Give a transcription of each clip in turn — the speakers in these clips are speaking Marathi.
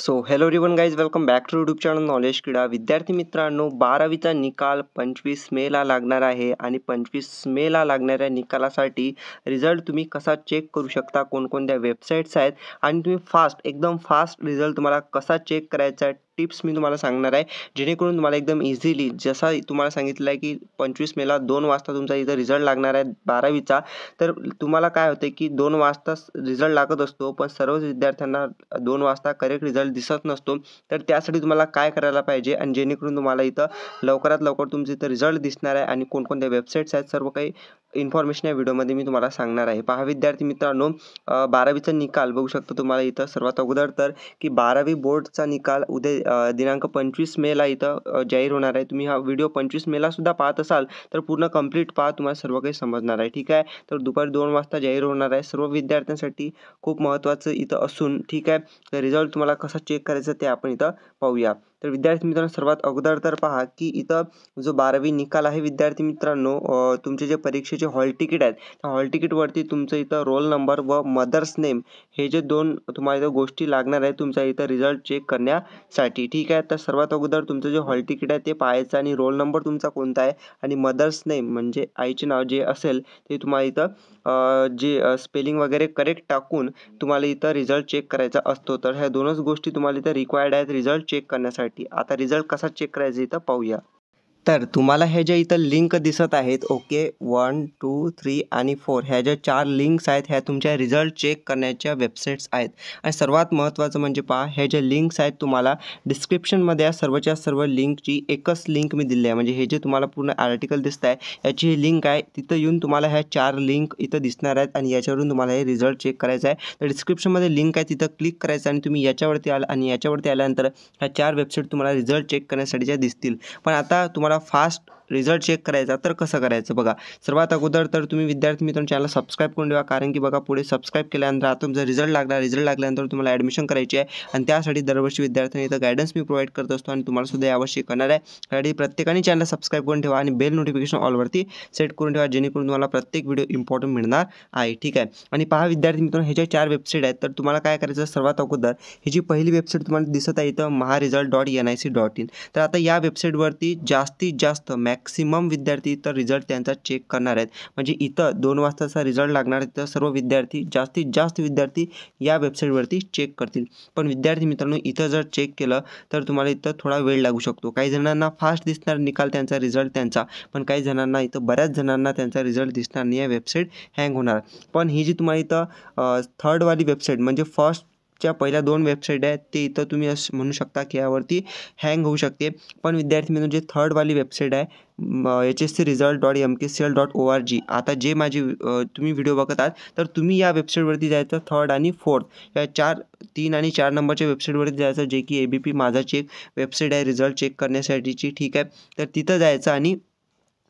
so hello everyone guys welcome back to YouTube channel knowledge Krida विद्यार्थी मित्रांनो बारावीचा निकाल पंचवीस मेला लागणार आहे आणि पंचवीस मेला लागणाऱ्या निकालासाठी रिझल्ट तुम्ही कसा चेक करू शकता कोणकोणत्या वेबसाईट्स आहेत आणि तुम्ही फास्ट एकदम फास्ट रिझल्ट तुम्हाला कसा चेक करायचा आहे टिप्स मी तुम्हाला सांगणार आहे जेणेकरून तुम्हाला एकदम इझिली जसा तुम्हाला सांगितलं आहे की पंचवीस मेला दोन वाजता तुमचा इथं रिझल्ट लागणार आहे बारावीचा तर तुम्हाला काय होते की दोन वाजता रिझल्ट लागत असतो पण सर्वच विद्यार्थ्यांना दोन वाजता करेक्ट रिझल्ट दिसत नसतो तर त्यासाठी तुम्हाला काय करायला पाहिजे आणि जेणेकरून तुम्हाला इथं लवकरात लवकर तुमचं इथं रिझल्ट दिसणार आहे आणि कोणकोणत्या वेबसाईट्स आहेत सर्व काही इन्फॉर्मेशन या व्हिडिओमध्ये मी तुम्हाला सांगणार आहे पहा विद्यार्थी मित्रांनो बारावीचा निकाल बघू शकता तुम्हाला इथं सर्वात अगोदर तर की बारावी बोर्डचा निकाल उद्या दिनांक पंचवीस मेला इथं जाहीर होणार आहे तुम्ही हा व्हिडिओ पंचवीस मेलासुद्धा पाहत असाल तर पूर्ण कंप्लीट पहा तुम्हाला सर्व काही समजणार आहे ठीक आहे तर दुपारी दोन वाजता जाहीर होणार आहे सर्व विद्यार्थ्यांसाठी खूप महत्त्वाचं इथं असून ठीक आहे तर रिझल्ट तुम्हाला कसा चेक करायचा ते आपण इथं पाहूया तर विद्यार्थी मित्रांनो सर्वात अगोदर तर पहा की इथं जो बारावी निकाल आहे विद्यार्थी मित्रांनो तुमचे जे परीक्षेचे हॉल तिकीट आहेत त्या हॉल तिकीटवरती तुमचं इथं रोल नंबर व मदर्स नेम हे जे दोन तुम्हाला इथं गोष्टी लागणार आहेत तुमचा इथं रिझल्ट चेक करण्यासाठी ठीक आहे तर सर्वात अगोदर तुमचं जे हॉल तिकीट आहे ते पाहायचं आणि रोल नंबर तुमचा कोणता आहे आणि मदर्स नेम म्हणजे आईचे नाव जे असेल ते तुम्हाला इथं जे स्पेलिंग वगैरे करेक्ट टाकून तुम्हाला इथं रिझल्ट चेक करायचा असतो तर ह्या दोनच गोष्टी तुम्हाला इथं रिक्वायर्ड आहेत रिझल्ट चेक करण्यासाठी आता रिझल्ट कसा चेक करायचा इथं पाहूया तर तुम्हाला हे जे इथं लिंक दिसत आहेत ओके वन टू थ्री आणि फोर ह्या ज्या चार लिंक्स आहेत ह्या तुमच्या रिझल्ट चेक करण्याच्या वेबसाईट्स आहेत आणि सर्वात महत्त्वाचं म्हणजे पहा हे जे लिंक्स आहेत तुम्हाला डिस्क्रिप्शनमध्ये या सर्वच्या सर्व लिंकची एकच लिंक मी दिली आहे म्हणजे हे जे तुम्हाला पूर्ण आर्टिकल दिसत आहे याची ही लिंक आहे तिथं येऊन तुम्हाला ह्या चार लिंक इथं दिसणार आहेत आणि याच्यावरून तुम्हाला हे रिझल्ट चेक करायचं आहे तर डिस्क्रिप्शनमध्ये लिंक आहे तिथं क्लिक करायचं आणि तुम्ही याच्यावरती आला आणि याच्यावरती आल्यानंतर ह्या चार वेबसाईट तुम्हाला रिझल्ट चेक करण्यासाठी ज्या दिसतील पण आता तुम्हाला ফার্স্ট रिझल्ट चेक करायचा तर कसं करायचं बघा सर्वात अगोदर तर तुम्ही विद्यार्थी मित्रांनो चॅनल सबस्क्राईब करून ठेवा कारण की बघा पुढे सबस्क्राईब केल्यानंतर आता तुमचा रिझल्ट लागला रिझल्ट लागल्यानंतर तुम्हाला ॲडमिशन करायची आहे आणि त्यासाठी दरवर्षी विद्यार्थ्यांनी इथं गायडन्स मी प्रोव्हाइड करत असतो आणि तुम्हाला सुद्धा यावर्षी करणार आहे त्यासाठी प्रत्येकाने चॅनल सबस्क्राईब करून ठेवा आणि बेल नोटिफिकेशन ऑलवरती सेट करून ठेवा जेणेकरून तुम्हाला प्रत्येक व्हिडिओ इम्पॉर्टंट मिळणार आहे ठीक आहे आणि पहा विद्यार्थी मित्रांनो ह्याच्या चार वेबसाईट आहेत तर तुम्हाला काय करायचं सर्वात अगोदर जी पहिली वेबसाईट तुम्हाला दिसत आहे इथं Maha result dot N I C dot in तर आता या वेबसाईटवरती जास्तीत जास्त मॅक्स मॅक्सिमम विद्यार्थी इथं रिझल्ट त्यांचा चेक करणार आहेत म्हणजे इथं दोन वाजताचा रिझल्ट लागणार आहे तर सर्व विद्यार्थी जास्तीत जास्त विद्यार्थी या वेबसाईटवरती चेक करतील पण विद्यार्थी मित्रांनो इथं जर चेक केलं तर तुम्हाला इथं थोडा वेळ लागू शकतो काही जणांना फास्ट दिसणार निकाल त्यांचा रिझल्ट त्यांचा पण काही जणांना इथं बऱ्याच जणांना त्यांचा रिझल्ट दिसणार नाही या वेबसाईट हँग होणार पण ही जी तुम्हाला इथं थर्डवाली वेबसाईट म्हणजे फर्स्ट च्या पहिल्या दोन वेबसाईट आहेत ते इथं तुम्ही असं म्हणू शकता की यावरती हँग होऊ शकते पण विद्यार्थी मित्रांनो जे थर्डवाली वेबसाईट आहे H S C result dot M K C L dot O R G आता जे माझी तुम्ही व्हिडिओ बघत आहात तर तुम्ही या वेबसाईटवरती जायचं थर्ड आणि फोर्थ या चार तीन आणि चार नंबरच्या वेबसाईटवरती जायचं जे की ए बी पी माझा चेक वेबसाईट आहे रिझल्ट चेक करण्यासाठीची ठीक आहे तर तिथं जायचं आणि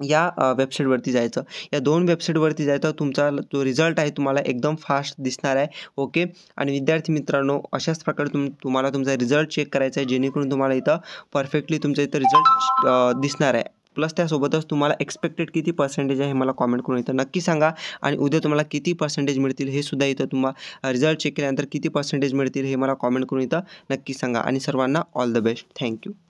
या वेबसाइट वरती जाए या दोन वेबसाइट वेबसाईटवरती जायचं तुमचा जो रिजल्ट है तुम्हारा एकदम फास्ट दिना है ओके विद्यार्थी मित्रों अशाच प्रकार तुम तुम्हारा तुमचा रिजल्ट चेक कराए जेनेकर तुम्हारा इतना परफेक्टली तुमचा इतना रिजल्ट दिना है प्लस त्यासोबतच तुम्हारा एक्सपेक्टेड किती पर्सेंटेज है हे कॉमेंट करूँ इतना नक्की संगा आणि उद्या तुम्हारा किती पर्सेंटेज मिळतील हे सुधा इथं तुम्हाला रिझल्ट चेक के किती पर्सेंटेज मिळतील हे मला कॉमेंट करून इथं नक्की संगा आणि सर्वांना all the best thank you